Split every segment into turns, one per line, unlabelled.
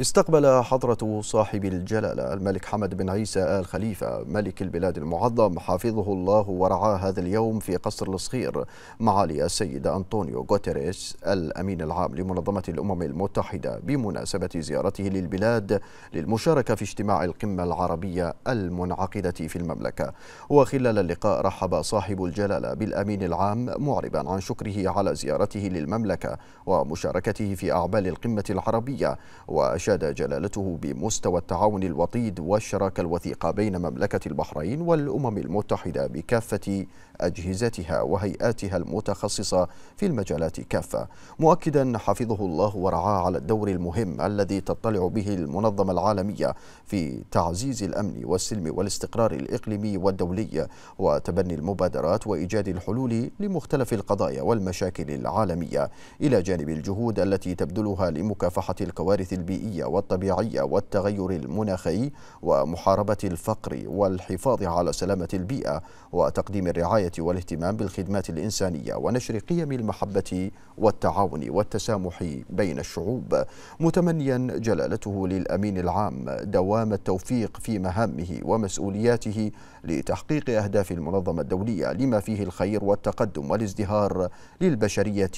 استقبل حضرة صاحب الجلالة الملك حمد بن عيسى آل خليفة ملك البلاد المعظم حافظه الله ورعاه هذا اليوم في قصر الصغير معالي السيد أنطونيو غوتيريس الأمين العام لمنظمة الأمم المتحدة بمناسبة زيارته للبلاد للمشاركة في اجتماع القمة العربية المنعقدة في المملكة وخلال اللقاء رحب صاحب الجلالة بالأمين العام معربا عن شكره على زيارته للمملكة ومشاركته في أعمال القمة العربية وش أشاد جلالته بمستوى التعاون الوطيد والشراكة الوثيقة بين مملكة البحرين والأمم المتحدة بكافة أجهزتها وهيئاتها المتخصصة في المجالات كافة مؤكدا حفظه الله ورعاه على الدور المهم الذي تطلع به المنظمة العالمية في تعزيز الأمن والسلم والاستقرار الإقليمي والدولي وتبني المبادرات وإيجاد الحلول لمختلف القضايا والمشاكل العالمية إلى جانب الجهود التي تبذلها لمكافحة الكوارث البيئية البيئية والطبيعية والتغير المناخي ومحاربة الفقر والحفاظ على سلامة البيئة وتقديم الرعاية والاهتمام بالخدمات الإنسانية ونشر قيم المحبة والتعاون والتسامح بين الشعوب متمنيا جلالته للأمين العام دوام التوفيق في مهامه ومسؤولياته لتحقيق أهداف المنظمة الدولية لما فيه الخير والتقدم والازدهار للبشرية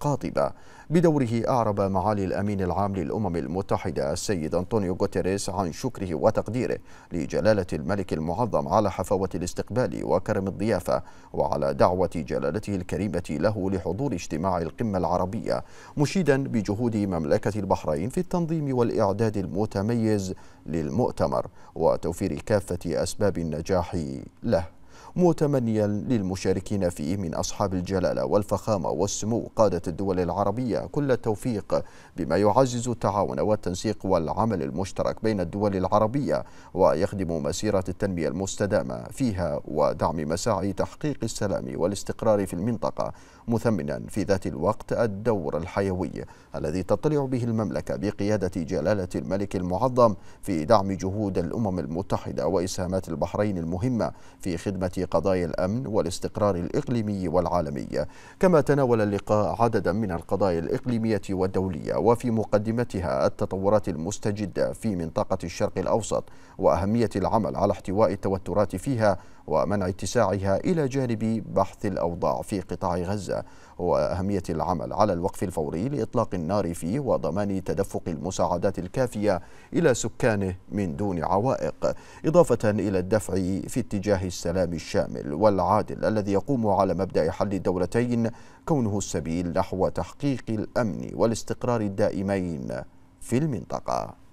قاطبة بدوره أعرب معالي الأمين العام للأمم المتحدة السيد أنطونيو غوتيريس عن شكره وتقديره لجلالة الملك المعظم على حفاوة الاستقبال وكرم الضيافة وعلى دعوة جلالته الكريمة له لحضور اجتماع القمة العربية مشيدا بجهود مملكة البحرين في التنظيم والإعداد المتميز للمؤتمر وتوفير كافة أسباب النجاح له متمنيا للمشاركين فيه من أصحاب الجلالة والفخامة والسمو قادة الدول العربية كل التوفيق بما يعزز التعاون والتنسيق والعمل المشترك بين الدول العربية ويخدم مسيرة التنمية المستدامة فيها ودعم مساعي تحقيق السلام والاستقرار في المنطقة مثمنا في ذات الوقت الدور الحيوي الذي تطلع به المملكة بقيادة جلالة الملك المعظم في دعم جهود الأمم المتحدة وإسهامات البحرين المهمة في خدمة قضايا الأمن والاستقرار الإقليمي والعالمي كما تناول اللقاء عددا من القضايا الإقليمية والدولية وفي مقدمتها التطورات المستجدة في منطقة الشرق الأوسط وأهمية العمل على احتواء التوترات فيها ومنع اتساعها إلى جانب بحث الأوضاع في قطاع غزة وأهمية العمل على الوقف الفوري لإطلاق النار فيه وضمان تدفق المساعدات الكافية إلى سكانه من دون عوائق إضافة إلى الدفع في اتجاه السلام الشامل والعادل الذي يقوم على مبدأ حل الدولتين كونه السبيل نحو تحقيق الأمن والاستقرار الدائمين في المنطقة